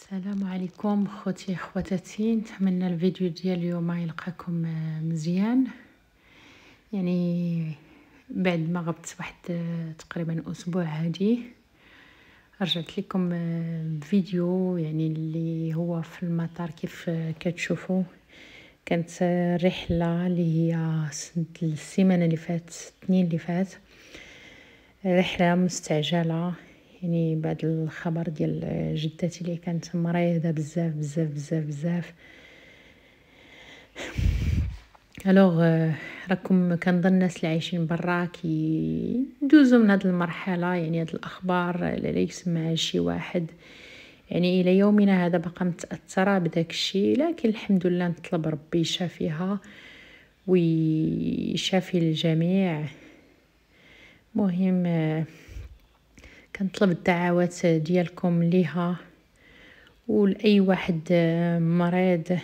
السلام عليكم خوتي خواتاتي نتمنى الفيديو ديال اليوم يلقاكم آه، مزيان يعني بعد ما غبت واحد آه، تقريبا اسبوع هادي رجعت لكم بفيديو آه، يعني اللي هو في المطار كيف كتشوفوا كانت رحله اللي هي السيمانه اللي فاتت اثنين اللي فات رحله مستعجله يعني بعد الخبر ديال جدتي اللي كانت مريضه بزاف بزاف بزاف بزاف الوغ راكم كنظن الناس اللي عايشين برا كيدوزو من هاد المرحله يعني هاد الاخبار اللي يسمعها شي واحد يعني الى يومنا هذا باقا متاثره بداك الشيء لكن الحمد لله نطلب ربي يشافيها ويشافي الجميع مهم كنطلب الدعوات ديالكم ليها ولاي واحد آه، مريض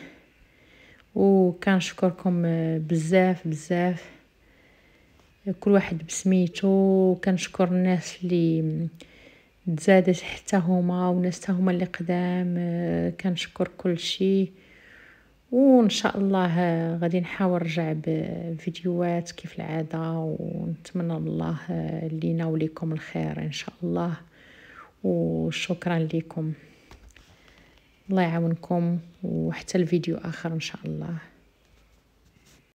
وكنشكركم آه، بزاف بزاف كل واحد بسميتو كنشكر الناس اللي آه، تزادت حتى هما وناس حتى هما اللي قدام كنشكر كل شيء وان شاء الله غادي نحاول نرجع بفيديوهات كيف العاده ونتمنى الله لينا وليكم الخير ان شاء الله وشكرا لكم الله يعاونكم وحتى الفيديو اخر ان شاء الله